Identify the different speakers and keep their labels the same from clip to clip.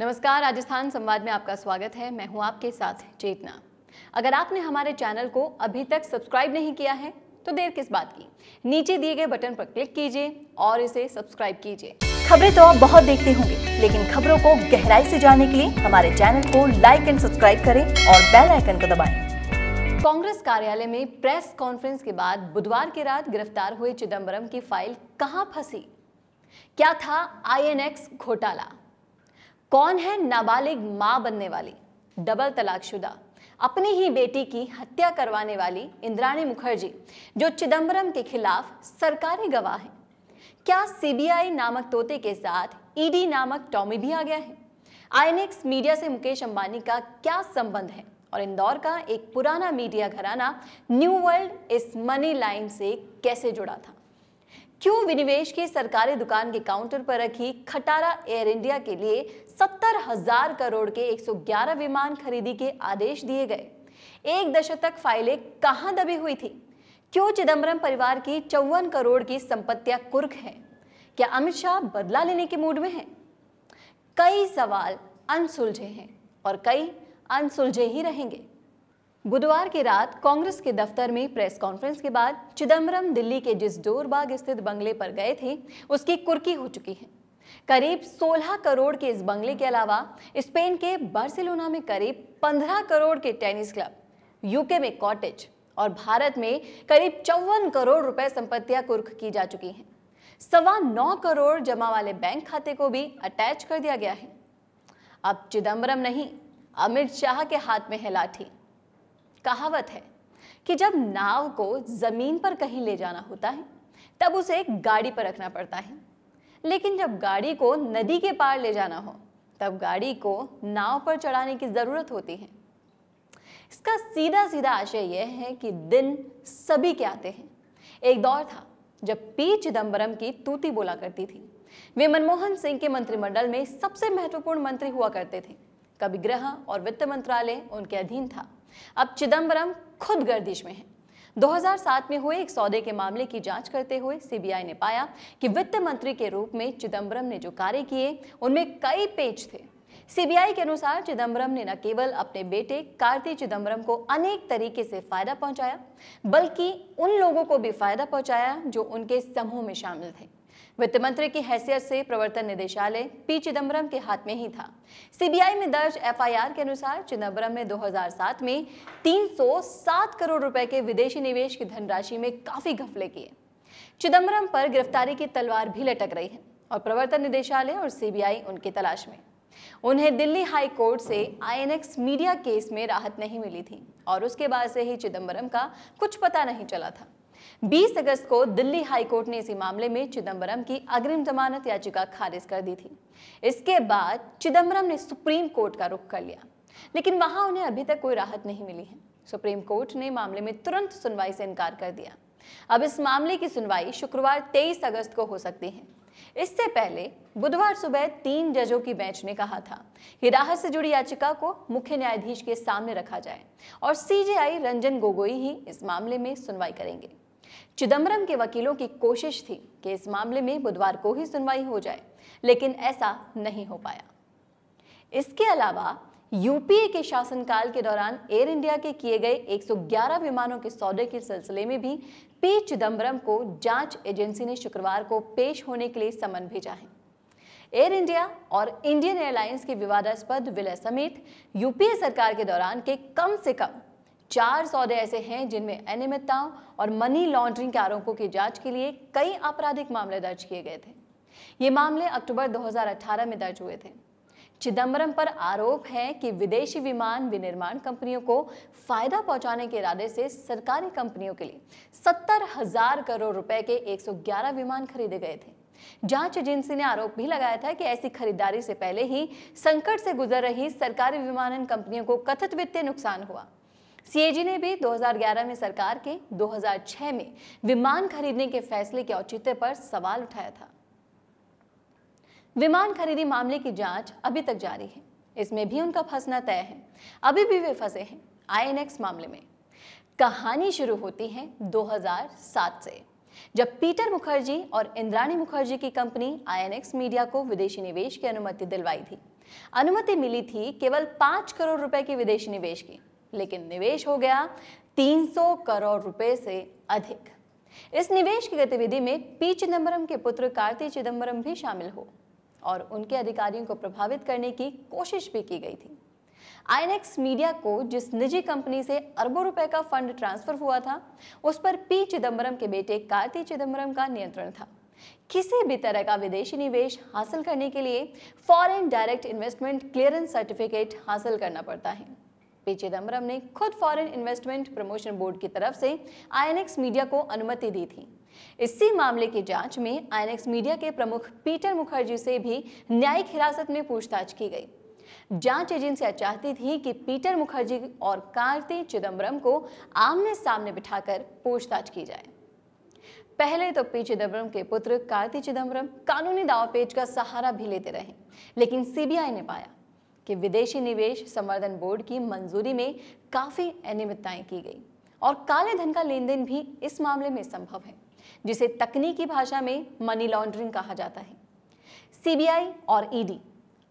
Speaker 1: नमस्कार राजस्थान संवाद में आपका स्वागत है मैं हूं आपके साथ चेतना अगर आपने हमारे चैनल को अभी तक सब्सक्राइब नहीं किया है तो देर किस बात की नीचे दिए गए बटन पर क्लिक कीजिए और इसे सब्सक्राइब कीजिए खबरें तो आप बहुत देखते होंगे लेकिन खबरों को गहराई से जानने के लिए हमारे चैनल को लाइक एंड सब्सक्राइब करें और बेल आइकन को दबाएं। कांग्रेस कार्यालय में प्रेस कॉन्फ्रेंस के बाद बुधवार की रात गिरफ्तार हुए चिदम्बरम की फाइल कहां फंसी क्या था आईएनएक्स घोटाला कौन है नाबालिग मां बनने वाली डबल तलाकशुदा अपनी ही बेटी की हत्या करवाने वाली इंद्राणी मुखर्जी जो चिदम्बरम के खिलाफ सरकारी गवाह है क्या सीबीआई नामक तोते के साथ ईडी e नामक टॉमी भी आ गया है आईएनएक्स मीडिया से मुकेश अंबानी का क्या संबंध है और इंदौर का एक पुराना मीडिया घराना न्यू वर्ल्ड इस मनी लाइन से कैसे जुड़ा था क्यों विनिवेश की सरकारी दुकान के काउंटर पर रखी खटारा एयर इंडिया के लिए सत्तर हजार करोड़ के 111 विमान खरीदी के आदेश दिए गए एक दशक तक फाइलें कहां दबी हुई थी क्यों चिदम्बरम परिवार की चौवन करोड़ की संपत्तियां कुर्क है क्या अमित शाह बदला लेने के मूड में हैं कई सवाल अनसुलझे हैं और कई अनसुलझे ही रहेंगे बुधवार की रात कांग्रेस के दफ्तर में प्रेस कॉन्फ्रेंस के बाद चिदम्बरम दिल्ली के जिस डोरबाग स्थित बंगले पर गए थे उसकी कुर्की हो चुकी है करीब 16 करोड़ के इस बंगले के अलावा स्पेन के बार्सिलोना में करीब 15 करोड़ के टेनिस क्लब यूके में कॉटेज और भारत में करीब चौवन करोड़ रुपए संपत्तियां कुर्क की जा चुकी हैं सवा नौ करोड़ जमा वाले बैंक खाते को भी अटैच कर दिया गया है अब चिदम्बरम नहीं अमित शाह के हाथ में है लाठी कहावत है कि जब नाव को ज़मीन पर कहीं ले जाना होता है तब उसे गाड़ी पर रखना पड़ता है लेकिन जब गाड़ी को नदी के पार ले जाना हो तब गाड़ी को नाव पर चढ़ाने की ज़रूरत होती है इसका सीधा सीधा आशय यह है कि दिन सभी के आते हैं एक दौर था जब पी चिदम्बरम की तूती बोला करती थी वे मनमोहन सिंह के मंत्रिमंडल में सबसे महत्वपूर्ण मंत्री हुआ करते थे कभी गृह और वित्त मंत्रालय उनके अधीन था अब चिदम्बरम खुद गर्दिश में हैं 2007 में हुए एक सौदे के मामले की जांच करते हुए सीबीआई ने पाया कि वित्त मंत्री के रूप में चिदम्बरम ने जो कार्य किए उनमें कई पेज थे सीबीआई के अनुसार चिदम्बरम ने न केवल अपने बेटे कार्ति चिदम्बरम को अनेक तरीके से फायदा पहुंचाया बल्कि उन लोगों को भी फायदा पहुंचाया जो उनके समूह में शामिल थे वित्त मंत्री की हैसियत से प्रवर्तन निदेशालय पी चिदम्बरम के हाथ में ही था सीबीआई में दर्ज एफआईआर के अनुसार चिदम्बरम ने 2007 में 307 करोड़ रुपए के विदेशी निवेश की धनराशि में काफी घपले किए चिदम्बरम पर गिरफ्तारी की तलवार भी लटक रही है और प्रवर्तन निदेशालय और सीबीआई उनकी तलाश में उन्हें दिल्ली हाई कोर्ट से आईएनएक्स मीडिया केस में राहत नहीं मिली थी और उसके बाद से ही चिदम्बरम का कुछ पता नहीं चला था 20 अगस्त को दिल्ली हाईकोर्ट ने इसी मामले में चिदम्बरम की अग्रिम जमानत याचिका खारिज कर दी थी इसके बाद चिदम्बरम ने सुप्रीम कोर्ट का रुख कर लिया लेकिन वहां उन्हें अभी तक कोई राहत नहीं मिली है सुप्रीम कोर्ट ने मामले में तुरंत सुनवाई से इनकार कर दिया अब इस मामले की सुनवाई शुक्रवार 23 अगस्त को हो सकती है इससे पहले बुधवार सुबह तीन जजों की बेंच ने कहा था कि राहत से जुड़ी याचिका को मुख्य न्यायाधीश के सामने रखा जाए और सीजेआई रंजन गोगोई ही इस मामले में सुनवाई करेंगे चिदम्बरम के वकीलों की कोशिश थी कि इस मामले में बुधवार को ही सुनवाई हो जाए लेकिन ऐसा नहीं हो पाया इसके अलावा यूपीए के शासनकाल के दौरान एयर इंडिया के किए गए 111 विमानों के सौदे के सिलसिले में भी पी चिदम्बरम को जांच एजेंसी ने शुक्रवार को पेश होने के लिए समन भेजा है एयर इंडिया और इंडियन एयरलाइंस के विवादास्पद विलय समेत यूपीए सरकार के दौरान के कम से कम चार सौदे ऐसे हैं जिनमें अनियमितताओं और मनी लॉन्ड्रिंग के आरोपों की जांच के लिए कई आपराधिक मामले दर्ज किए गए थे ये मामले अक्टूबर 2018 में दर्ज हुए थे चिदम्बरम पर आरोप है कि विदेशी विमान विनिर्माण कंपनियों को फायदा पहुंचाने के इरादे से सरकारी कंपनियों के लिए सत्तर हजार करोड़ रुपए के 111 विमान खरीदे गए थे जांच एजेंसी ने आरोप भी लगाया था कि ऐसी खरीदारी से पहले ही संकट से गुजर रही सरकारी विमानन कंपनियों को कथित वित्तीय नुकसान हुआ सीएजी ने भी 2011 में सरकार के 2006 में विमान खरीदने के फैसले के औचित्य पर सवाल उठाया था विमान खरीदी मामले की जांच अभी तक जारी है इसमें भी उनका फंसना तय है अभी भी वे फंसे हैं आईएनएक्स मामले में कहानी शुरू होती है 2007 से जब पीटर मुखर्जी और इंद्राणी मुखर्जी की कंपनी आईएनएक्स मीडिया को विदेशी निवेश की अनुमति दिलवाई थी अनुमति मिली थी केवल पांच करोड़ रुपए की विदेशी निवेश की लेकिन निवेश हो गया 300 करोड़ रुपए से अधिक इस निवेश की गतिविधि में पी चिदम्बरम के पुत्र कार्ति चिदम्बरम भी शामिल हो और उनके अधिकारियों को प्रभावित करने की कोशिश भी की गई थी आईएनएक्स मीडिया को जिस निजी कंपनी से अरबों रुपए का फंड ट्रांसफर हुआ था उस पर पी चिदम्बरम के बेटे कार्ति चिदम्बरम का नियंत्रण था किसी भी तरह का विदेशी निवेश हासिल करने के लिए foreign direct investment clearance certificate हासिल करना पड़ता है पी चिदम्बरम ने खुद फॉरेन इन्वेस्टमेंट प्रमोशन बोर्ड की तरफ से आईएनएक्स मीडिया को अनुमति दी थी इसी मामले की जांच में आईएनएक्स मीडिया के प्रमुख पीटर मुखर्जी से भी न्यायिक हिरासत में पूछताछ की गई जांच एजेंसियां चाहती थी कि पीटर मुखर्जी और कार्ति चिदम्बरम को आमने सामने बिठाकर पूछताछ की जाए पहले तो पी चिदम्बरम के पुत्र कार्ति चिदम्बरम कानूनी दावा पेज का सहारा भी लेते रहे लेकिन सीबीआई ने पाया कि विदेशी निवेश संवर्धन बोर्ड की मंजूरी में काफ़ी अनियमितताएं की गई और काले धन का लेन देन भी इस मामले में संभव है जिसे तकनीकी भाषा में मनी लॉन्ड्रिंग कहा जाता है सीबीआई और ईडी e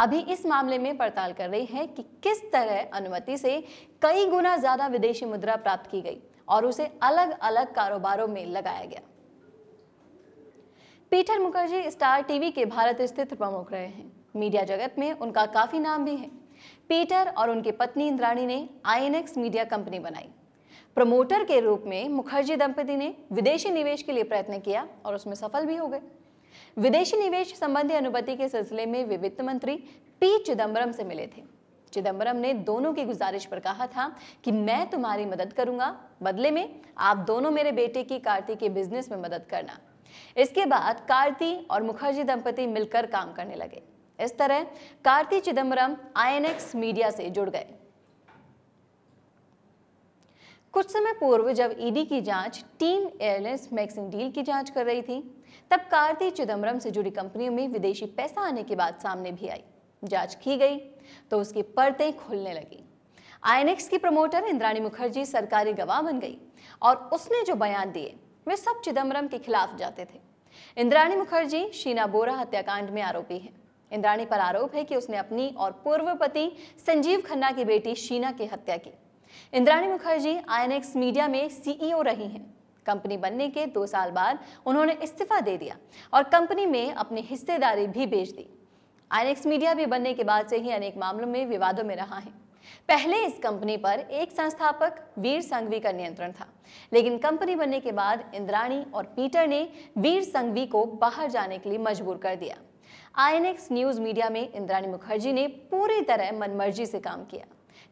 Speaker 1: अभी इस मामले में पड़ताल कर रही है कि किस तरह अनुमति से कई गुना ज़्यादा विदेशी मुद्रा प्राप्त की गई और उसे अलग अलग कारोबारों में लगाया गया पीटर मुखर्जी स्टार टीवी के भारत स्थित प्रमुख रहे हैं मीडिया जगत में उनका काफ़ी नाम भी है पीटर और उनकी पत्नी इंद्राणी ने आईएनएक्स मीडिया कंपनी बनाई प्रमोटर के रूप में मुखर्जी दंपति ने विदेशी निवेश के लिए प्रयत्न किया और उसमें सफल भी हो गए विदेशी निवेश संबंधी अनुमति के सिलसिले में वे वित्त मंत्री पी चिदम्बरम से मिले थे चिदम्बरम ने दोनों की गुजारिश पर कहा था कि मैं तुम्हारी मदद करूंगा बदले में आप दोनों मेरे बेटे की कार्ती के बिजनेस में मदद करना इसके बाद कार्ती और मुखर्जी दंपति मिलकर काम करने लगे इस तरह कार्ति चिदम्बरम आईएनएक्स मीडिया से जुड़ गए कुछ समय पूर्व जब ईडी e की जांच टीम एयरलाइंस मैक्सिंग डील की जांच कर रही थी तब कार्ति चिदम्बरम से जुड़ी कंपनियों में विदेशी पैसा आने की बात सामने भी आई जांच की गई तो उसकी परतें खुलने लगी आईएनएक्स की प्रमोटर इंद्राणी मुखर्जी सरकारी गवाह बन गई और उसने जो बयान दिए वे सब चिदम्बरम के खिलाफ जाते थे इंद्राणी मुखर्जी शीना बोरा हत्याकांड में आरोपी हैं इंद्राणी पर आरोप है कि उसने अपनी और पूर्व पति संजीव खन्ना की बेटी शीना की हत्या की इंद्राणी मुखर्जी आई मीडिया में सीईओ e रही हैं कंपनी बनने के दो साल बाद उन्होंने इस्तीफा दे दिया और कंपनी में अपनी हिस्सेदारी भी बेच दी आई मीडिया भी बनने के बाद से ही अनेक मामलों में विवादों में रहा है पहले इस कंपनी पर एक संस्थापक वीर संघवी का नियंत्रण था लेकिन कंपनी बनने के बाद इंद्राणी और पीटर ने वीर संघवी को बाहर जाने के लिए मजबूर कर दिया आईएनएक्स न्यूज मीडिया में इंद्राणी मुखर्जी ने पूरी तरह मनमर्जी से काम किया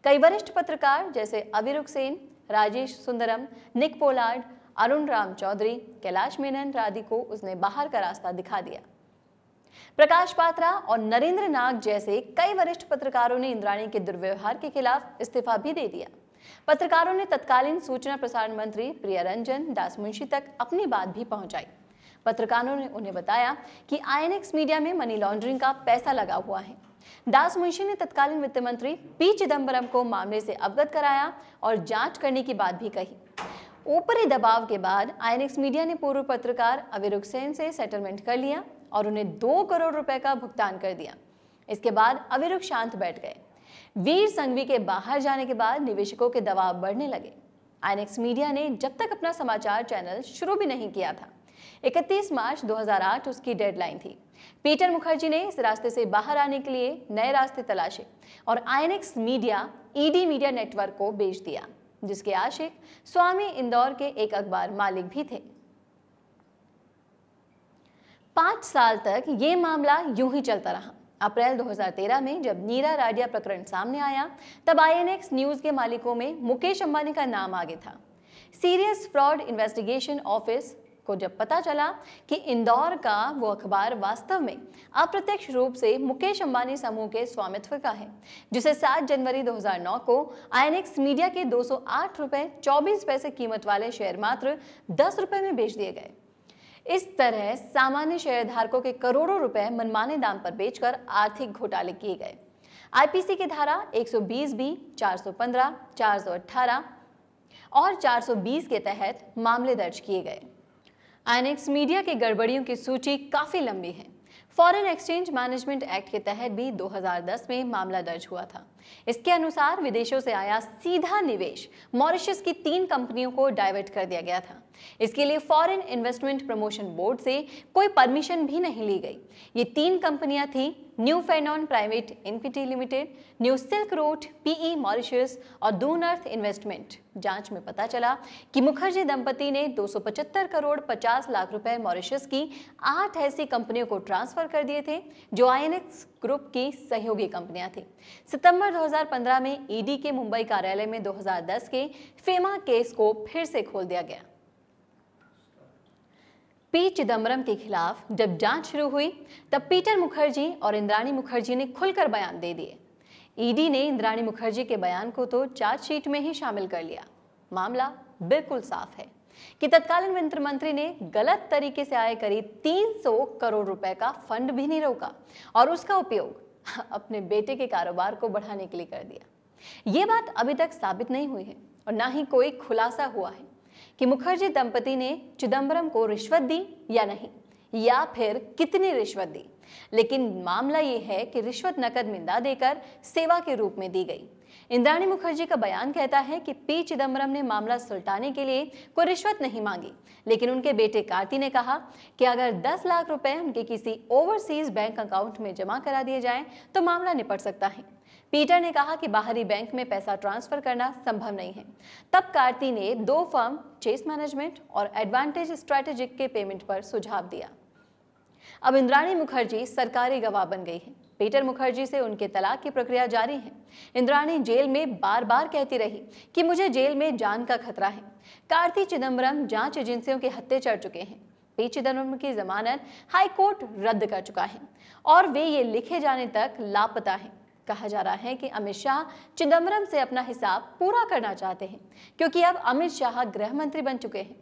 Speaker 1: कई वरिष्ठ पत्रकार जैसे अविरुख सेन राजेश सुंदरम निक पोलार्ड अरुण राम चौधरी कैलाश मेनन आदि को उसने बाहर का रास्ता दिखा दिया प्रकाश पात्रा और नरेंद्र नाग जैसे कई वरिष्ठ पत्रकारों ने इंद्राणी के दुर्व्यवहार के खिलाफ इस्तीफा भी दे दिया पत्रकारों ने तत्कालीन सूचना प्रसारण मंत्री रंजन दास मुंशी तक अपनी बात भी पहुंचाई पत्रकारों ने उन्हें बताया कि आईएनएक्स मीडिया में मनी लॉन्ड्रिंग का पैसा लगा हुआ है दास मुंशी ने तत्कालीन वित्त मंत्री पी चिदम्बरम को मामले से अवगत कराया और जांच करने की बात भी कही ऊपरी दबाव के बाद आईएनएक्स मीडिया ने पूर्व पत्रकार अविरुख सेन से सेटलमेंट कर लिया और उन्हें दो करोड़ रुपए का भुगतान कर दिया इसके बाद अविरुख शांत बैठ गए वीर संघवी के बाहर जाने के बाद निवेशकों के दबाव बढ़ने लगे आईएनएक्स मीडिया ने जब तक अपना समाचार चैनल शुरू भी नहीं किया था 31 मार्च 2008 उसकी डेडलाइन थी पीटर मुखर्जी ने इस रास्ते से बाहर आने के लिए नए रास्ते तलाशे और INX media ED media network को बेच दिया जिसके आशिक स्वामी इंदौर के एक अखबार मालिक भी थे पांच साल तक ये मामला यूं ही चलता रहा अप्रैल 2013 में जब नीरा राडिया प्रकरण सामने आया तब आईएनएक्स न्यूज के मालिकों में मुकेश अंबानी का नाम आगे था सीरियस फ्रॉड इन्वेस्टिगेशन ऑफिस को जब पता चला कि इंदौर का वो अखबार वास्तव में अप्रत्यक्ष रूप से मुकेश अंबानी समूह के स्वामित्व का है जिसे 7 जनवरी 2009 को आई मीडिया के 208 रुपए चौबीस पैसे कीमत वाले शेयर मात्र दस रुपए में बेच दिए गए इस तरह सामान्य शेयरधारकों के करोड़ों रुपए मनमाने दाम पर बेचकर आर्थिक घोटाले किए गए आईपीसी की धारा 120 बी 415, 418 और 420 के तहत मामले दर्ज किए गए आईनेक्स मीडिया की गड़बड़ियों की सूची काफ़ी लंबी है फॉरेन एक्सचेंज मैनेजमेंट एक्ट के तहत भी 2010 में मामला दर्ज हुआ था इसके अनुसार विदेशों से आया सीधा निवेश मॉरिशस की तीन कंपनियों को डाइवर्ट कर दिया गया था इसके लिए फॉरेन इन्वेस्टमेंट प्रमोशन बोर्ड से कोई परमिशन भी नहीं ली गई ये तीन कंपनियां थी new Vernon private equity limited new silk road PE Mauritius और दून अर्थ इन्वेस्टमेंट जांच में पता चला कि मुखर्जी दंपति ने 275 करोड़ 50 लाख रुपए मॉरिशियस की आठ ऐसी कंपनियों को ट्रांसफर कर दिए थे जो आई ग्रुप की सहयोगी कंपनियां थी सितंबर 2015 में ईडी के मुंबई कार्यालय में 2010 के फेमा केस को फिर से खोल दिया गया पी चिदम्बरम के खिलाफ जब जांच शुरू हुई तब पीटर मुखर्जी और इंद्राणी मुखर्जी ने खुलकर बयान दे दिए ईडी e ने इंद्राणी मुखर्जी के बयान को तो चार्जशीट में ही शामिल कर लिया मामला बिल्कुल साफ है कि तत्कालीन वित्त मंत्री ने गलत तरीके से आए करीब 300 करोड़ रुपए का फंड भी नहीं रोका और उसका उपयोग अपने बेटे के कारोबार को बढ़ाने के लिए कर दिया ये बात अभी तक साबित नहीं हुई है और ना ही कोई खुलासा हुआ है कि मुखर्जी दंपति ने चिदम्बरम को रिश्वत दी या नहीं या फिर कितनी रिश्वत दी लेकिन मामला यह है कि रिश्वत नकद मिंदा देकर सेवा के रूप में दी गई इंद्राणी मुखर्जी का बयान कहता है कि पी चिदम्बरम ने मामला सुलटाने के लिए कोई रिश्वत नहीं मांगी लेकिन उनके बेटे कार्ति ने कहा कि अगर 10 लाख रुपए उनके किसी ओवरसीज बैंक अकाउंट में जमा करा दिए जाएं तो मामला निपट सकता है पीटर ने कहा कि बाहरी बैंक में पैसा ट्रांसफर करना संभव नहीं है तब कार्ती ने दो फर्म चेस मैनेजमेंट और एडवांटेज स्ट्रैटेजिक के पेमेंट पर सुझाव दिया अब इंद्राणी मुखर्जी सरकारी गवाह बन गई है पीटर मुखर्जी से उनके तलाक की प्रक्रिया जारी है इंद्राणी जेल में बार बार कहती रही कि मुझे जेल में जान का खतरा है कार्ती चिदम्बरम जांच एजेंसियों के हत्ते चढ़ चुके हैं पी चिदम्बरम की जमानत हाईकोर्ट रद्द कर चुका है और वे ये लिखे जाने तक लापता हैं कहा जा रहा है कि अमित शाह चिदम्बरम से अपना हिसाब पूरा करना चाहते हैं क्योंकि अब अमित शाह गृह मंत्री बन चुके हैं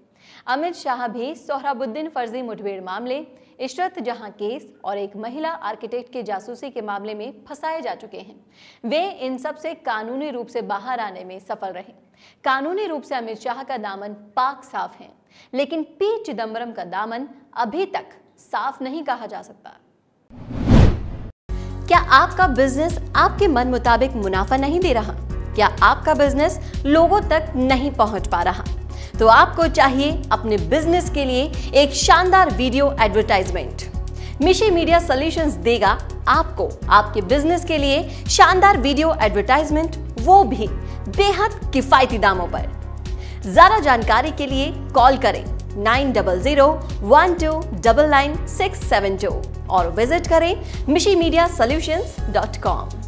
Speaker 1: अमित शाह भी सोहराबुद्दीन फर्जी मुठभेड़ मामले इशरत जहां केस और एक महिला आर्किटेक्ट के जासूसी के मामले में फंसाए जा चुके हैं वे इन सब से कानूनी रूप से बाहर आने में सफल रहे कानूनी रूप से अमित शाह का दामन पाक साफ है लेकिन पी चिदम्बरम का दामन अभी तक साफ नहीं कहा जा सकता क्या आपका बिजनेस आपके मन मुताबिक मुनाफा नहीं दे रहा क्या आपका बिजनेस लोगों तक नहीं पहुंच पा रहा तो आपको चाहिए अपने बिजनेस के लिए एक शानदार video advertisement Mishi media solutions देगा आपको आपके बिजनेस के लिए शानदार वीडियो एडवर्टाइजमेंट वो भी बेहद किफायती दामों पर ज्यादा जानकारी के लिए कॉल करें nine double zero one two double nine six seven two और विजिट करें Mishi media solutions dot com